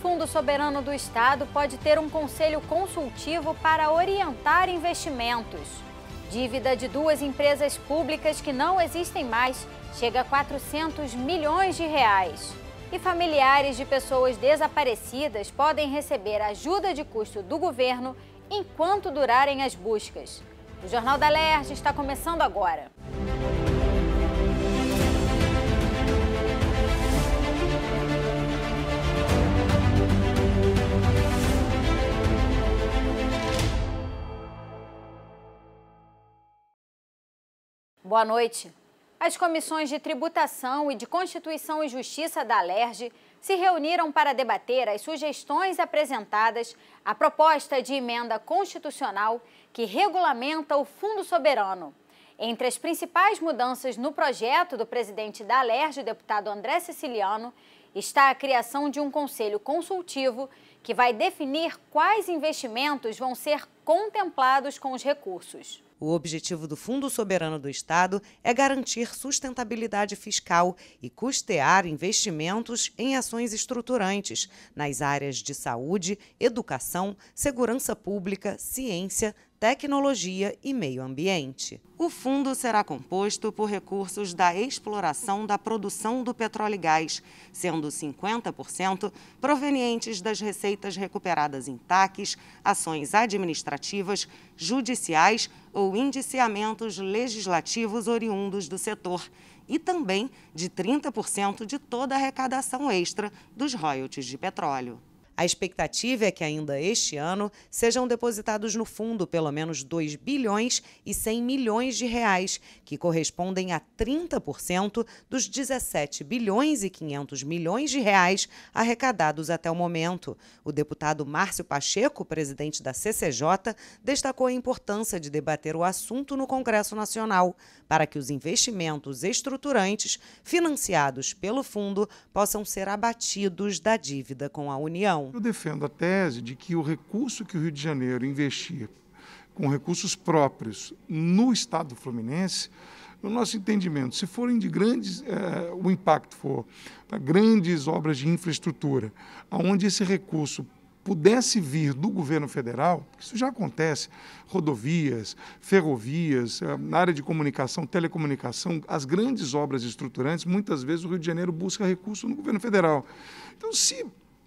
Fundo Soberano do Estado pode ter um conselho consultivo para orientar investimentos. Dívida de duas empresas públicas que não existem mais chega a 400 milhões de reais. E familiares de pessoas desaparecidas podem receber ajuda de custo do governo enquanto durarem as buscas. O Jornal da Lerge está começando agora. Boa noite. As comissões de Tributação e de Constituição e Justiça da Alerj se reuniram para debater as sugestões apresentadas à proposta de emenda constitucional que regulamenta o Fundo Soberano. Entre as principais mudanças no projeto do presidente da Alerj, deputado André Siciliano, está a criação de um conselho consultivo que vai definir quais investimentos vão ser contemplados com os recursos. O objetivo do Fundo Soberano do Estado é garantir sustentabilidade fiscal e custear investimentos em ações estruturantes nas áreas de saúde, educação, segurança pública, ciência, tecnologia e meio ambiente. O fundo será composto por recursos da exploração da produção do petróleo e gás, sendo 50% provenientes das receitas recuperadas em taques, ações administrativas, judiciais ou indiciamentos legislativos oriundos do setor, e também de 30% de toda a arrecadação extra dos royalties de petróleo. A expectativa é que ainda este ano sejam depositados no fundo pelo menos 2 bilhões e 100 milhões de reais, que correspondem a 30% dos 17 bilhões e 500 milhões de reais arrecadados até o momento. O deputado Márcio Pacheco, presidente da CCJ, destacou a importância de debater o assunto no Congresso Nacional para que os investimentos estruturantes financiados pelo fundo possam ser abatidos da dívida com a União. Eu defendo a tese de que o recurso que o Rio de Janeiro investir com recursos próprios no estado fluminense, no nosso entendimento, se forem de grandes, eh, o impacto for para grandes obras de infraestrutura, aonde esse recurso pudesse vir do governo federal, isso já acontece, rodovias, ferrovias, eh, na área de comunicação, telecomunicação, as grandes obras estruturantes, muitas vezes o Rio de Janeiro busca recurso no governo federal. Então, se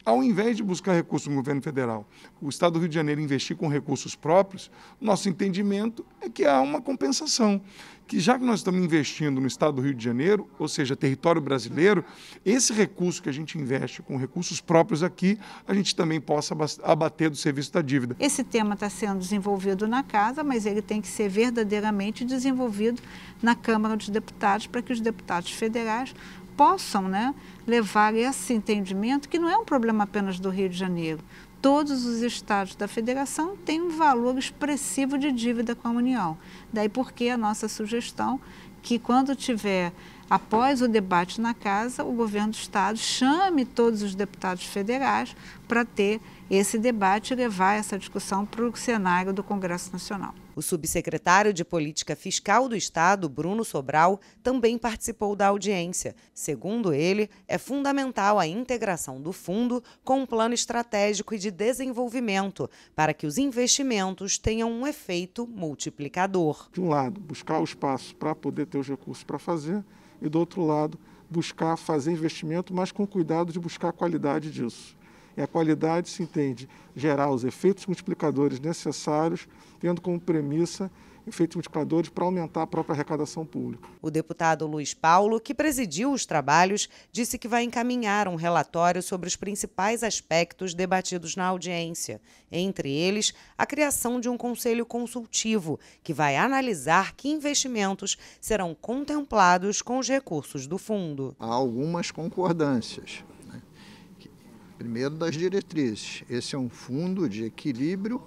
ao invés de buscar recursos no governo federal, o Estado do Rio de Janeiro investir com recursos próprios, nosso entendimento é que há uma compensação. Que já que nós estamos investindo no Estado do Rio de Janeiro, ou seja, território brasileiro, esse recurso que a gente investe com recursos próprios aqui, a gente também possa abater do serviço da dívida. Esse tema está sendo desenvolvido na Casa, mas ele tem que ser verdadeiramente desenvolvido na Câmara dos Deputados, para que os deputados federais possam né, levar esse entendimento, que não é um problema apenas do Rio de Janeiro. Todos os estados da federação têm um valor expressivo de dívida com a União. Daí porque a nossa sugestão que quando tiver após o debate na casa, o governo do Estado chame todos os deputados federais para ter esse debate e levar essa discussão para o cenário do Congresso Nacional. O subsecretário de Política Fiscal do Estado, Bruno Sobral, também participou da audiência. Segundo ele, é fundamental a integração do fundo com um plano estratégico e de desenvolvimento para que os investimentos tenham um efeito multiplicador. De um lado, buscar o espaço para poder ter os recursos para fazer, e, do outro lado, buscar fazer investimento, mas com cuidado de buscar a qualidade disso. E a qualidade se entende gerar os efeitos multiplicadores necessários, tendo como premissa efeitos multiplicadores para aumentar a própria arrecadação pública. O deputado Luiz Paulo, que presidiu os trabalhos, disse que vai encaminhar um relatório sobre os principais aspectos debatidos na audiência, entre eles a criação de um conselho consultivo que vai analisar que investimentos serão contemplados com os recursos do fundo. Há algumas concordâncias. Né? Primeiro das diretrizes. Esse é um fundo de equilíbrio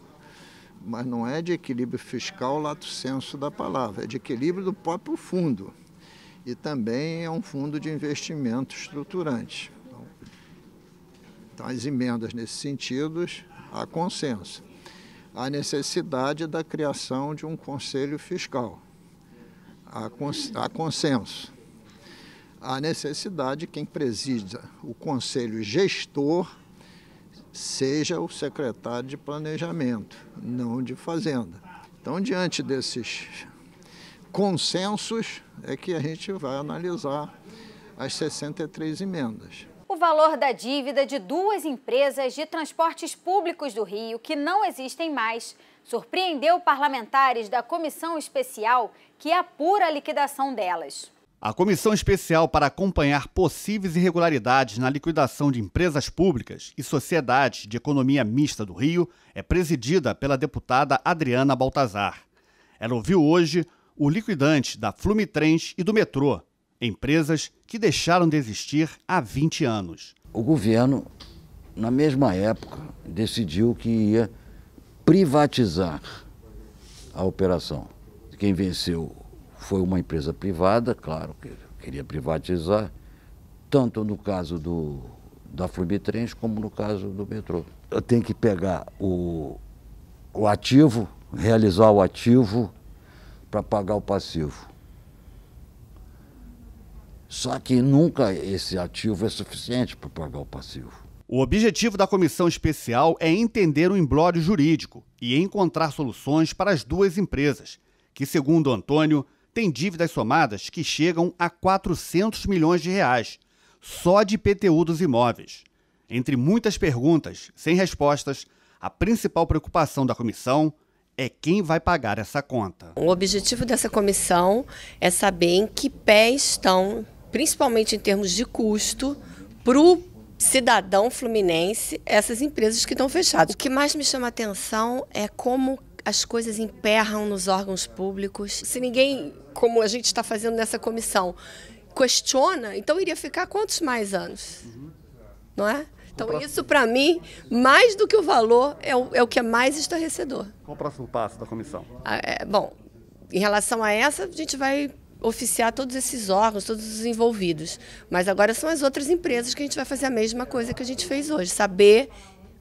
mas não é de equilíbrio fiscal lato senso da palavra, é de equilíbrio do próprio fundo. E também é um fundo de investimento estruturante. Então, então as emendas nesse sentido, há consenso. A necessidade da criação de um conselho fiscal. Há, cons há consenso. A necessidade de quem presida o conselho gestor seja o secretário de Planejamento, não de Fazenda. Então, diante desses consensos, é que a gente vai analisar as 63 emendas. O valor da dívida de duas empresas de transportes públicos do Rio, que não existem mais, surpreendeu parlamentares da comissão especial que apura a liquidação delas. A Comissão Especial para acompanhar possíveis irregularidades na liquidação de empresas públicas e sociedades de economia mista do Rio é presidida pela deputada Adriana Baltazar. Ela ouviu hoje o liquidante da Flumitrens e do metrô, empresas que deixaram de existir há 20 anos. O governo, na mesma época, decidiu que ia privatizar a operação. Quem venceu foi uma empresa privada, claro, que queria privatizar, tanto no caso do, da Flumitrens como no caso do metrô. Eu tenho que pegar o, o ativo, realizar o ativo para pagar o passivo. Só que nunca esse ativo é suficiente para pagar o passivo. O objetivo da comissão especial é entender o embrólio jurídico e encontrar soluções para as duas empresas, que, segundo Antônio, tem dívidas somadas que chegam a 400 milhões de reais, só de IPTU dos imóveis. Entre muitas perguntas sem respostas, a principal preocupação da comissão é quem vai pagar essa conta. O objetivo dessa comissão é saber em que pé estão, principalmente em termos de custo, para o cidadão fluminense, essas empresas que estão fechadas. O que mais me chama a atenção é como as coisas emperram nos órgãos públicos. Se ninguém, como a gente está fazendo nessa comissão, questiona, então iria ficar quantos mais anos? Não é? Então, isso para mim, mais do que o valor, é o, é o que é mais estarrecedor. Qual o próximo passo da comissão? Ah, é, bom, em relação a essa, a gente vai oficiar todos esses órgãos, todos os envolvidos. Mas agora são as outras empresas que a gente vai fazer a mesma coisa que a gente fez hoje, saber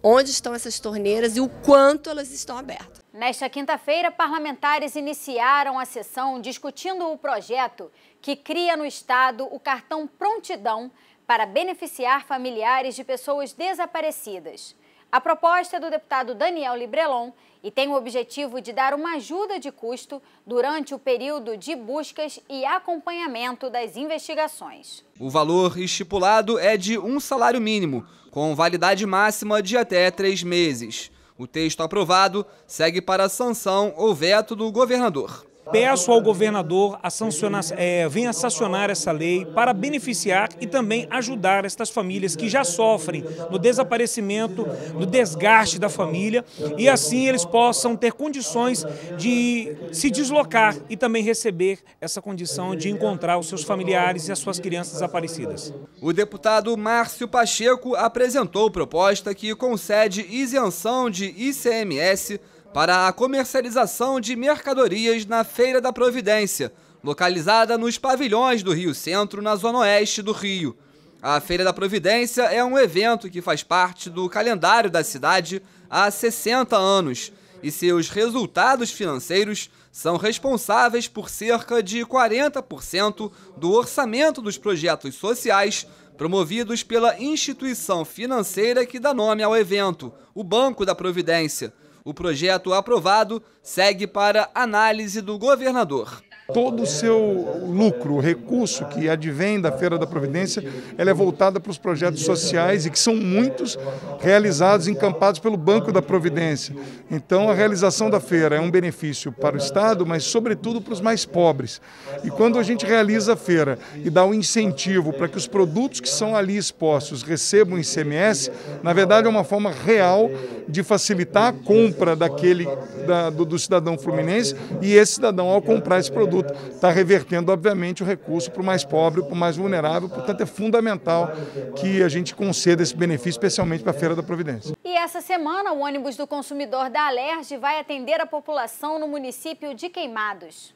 onde estão essas torneiras e o quanto elas estão abertas. Nesta quinta-feira, parlamentares iniciaram a sessão discutindo o projeto que cria no Estado o cartão Prontidão para beneficiar familiares de pessoas desaparecidas. A proposta é do deputado Daniel Librelon e tem o objetivo de dar uma ajuda de custo durante o período de buscas e acompanhamento das investigações. O valor estipulado é de um salário mínimo, com validade máxima de até três meses. O texto aprovado segue para sanção ou veto do governador peço ao governador a sancionar, é, venha sancionar essa lei para beneficiar e também ajudar estas famílias que já sofrem no desaparecimento, no desgaste da família e assim eles possam ter condições de se deslocar e também receber essa condição de encontrar os seus familiares e as suas crianças desaparecidas. O deputado Márcio Pacheco apresentou proposta que concede isenção de ICMS para a comercialização de mercadorias na Feira da Providência, localizada nos pavilhões do Rio Centro, na zona oeste do Rio. A Feira da Providência é um evento que faz parte do calendário da cidade há 60 anos e seus resultados financeiros são responsáveis por cerca de 40% do orçamento dos projetos sociais promovidos pela instituição financeira que dá nome ao evento, o Banco da Providência, o projeto aprovado segue para análise do governador todo o seu lucro, o recurso que advém da Feira da Providência, ela é voltada para os projetos sociais e que são muitos realizados, encampados pelo Banco da Providência. Então, a realização da feira é um benefício para o Estado, mas sobretudo para os mais pobres. E quando a gente realiza a feira e dá um incentivo para que os produtos que são ali expostos recebam ICMS, na verdade é uma forma real de facilitar a compra daquele da, do, do cidadão fluminense e esse cidadão ao comprar esse produto produto, está revertendo, obviamente, o recurso para o mais pobre, para o mais vulnerável. Portanto, é fundamental que a gente conceda esse benefício, especialmente para a Feira da Providência. E essa semana, o ônibus do consumidor da Alerj vai atender a população no município de Queimados.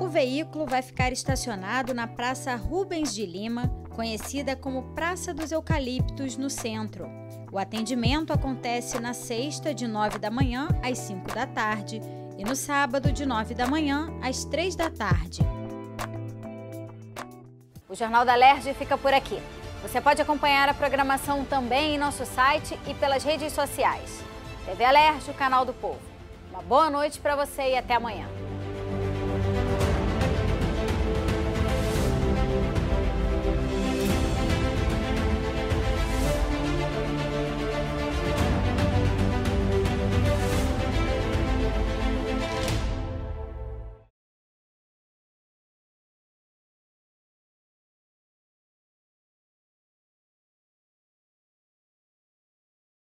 O veículo vai ficar estacionado na Praça Rubens de Lima, conhecida como Praça dos Eucaliptos, no centro. O atendimento acontece na sexta, de 9 da manhã às 5 da tarde, e no sábado, de 9 da manhã às 3 da tarde. O Jornal da Lerge fica por aqui. Você pode acompanhar a programação também em nosso site e pelas redes sociais. TV Alerj, o canal do povo. Uma boa noite para você e até amanhã.